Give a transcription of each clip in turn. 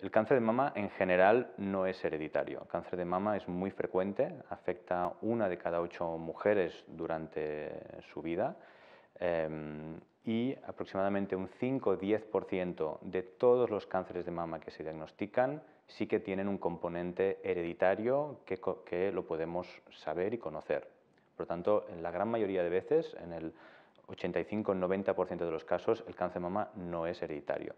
El cáncer de mama en general no es hereditario. El cáncer de mama es muy frecuente, afecta a una de cada ocho mujeres durante su vida em, y aproximadamente un 5-10% de todos los cánceres de mama que se diagnostican sí que tienen un componente hereditario que, que lo podemos saber y conocer. Por lo tanto, en la gran mayoría de veces, en el 85-90% de los casos, el cáncer de mama no es hereditario.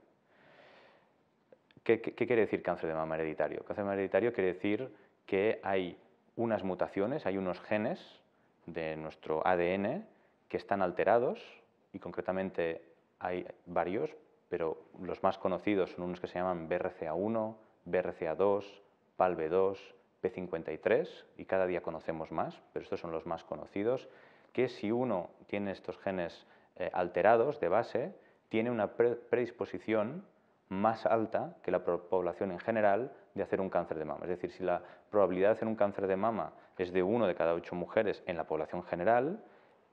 ¿Qué, quiere decir cáncer de mama hereditario? Cáncer de mama hereditario quiere decir que hay unas mutaciones, hay unos genes de nuestro ADN que están alterados y concretamente hay varios, pero los más conocidos son unos que se llaman BRCA1, BRCA2, PALB2, P53 y cada día conocemos más, pero estos son los más conocidos, que si uno tiene estos genes eh, alterados de base, tiene una predisposición más alta que la población en general de hacer un cáncer de mama. Es decir, si la probabilidad de hacer un cáncer de mama es de 1 de cada 8 mujeres en la población general,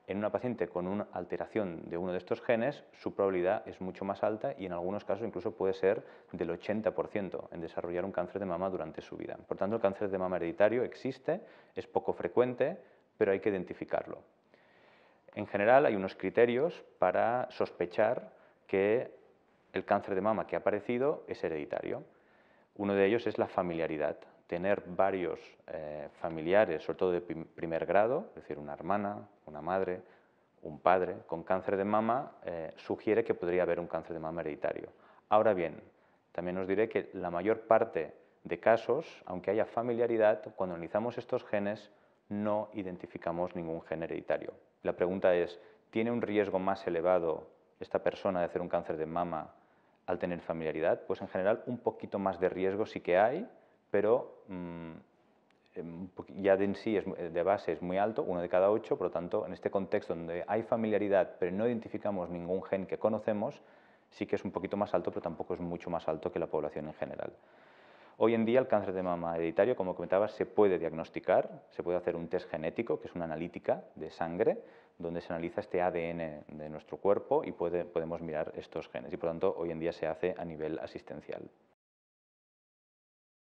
en una paciente con una alteración de uno de estos genes, su probabilidad es mucho más alta y en algunos casos incluso puede ser del 80% en desarrollar un cáncer de mama durante su vida. Por tanto, el cáncer de mama hereditario existe, es poco frecuente, pero hay que identificarlo. En general, hay unos criterios para sospechar que el cáncer de mama que ha aparecido es hereditario. Uno de ellos es la familiaridad, tener varios eh, familiares, sobre todo de primer grado, es decir, una hermana, una madre, un padre con cáncer de mama, eh, sugiere que podría haber un cáncer de mama hereditario. Ahora bien, también os diré que la mayor parte de casos, aunque haya familiaridad, cuando analizamos estos genes no identificamos ningún gen hereditario. La pregunta es, ¿tiene un riesgo más elevado esta persona de hacer un cáncer de mama al tener familiaridad, pues en general un poquito más de riesgo sí que hay, pero mm, em, ya de en sí es, de base es muy alto, uno de cada ocho, por lo tanto, en este contexto donde hay familiaridad pero no identificamos ningún gen que conocemos, sí que es un poquito más alto, pero tampoco es mucho más alto que la población en general. Hoy en día el cáncer de mama hereditario, como comentaba, se puede diagnosticar, se puede hacer un test genético, que es una analítica de sangre, donde se analiza este ADN de nuestro cuerpo y podemos mirar estos genes. Y por tanto, hoy en día se hace a nivel asistencial.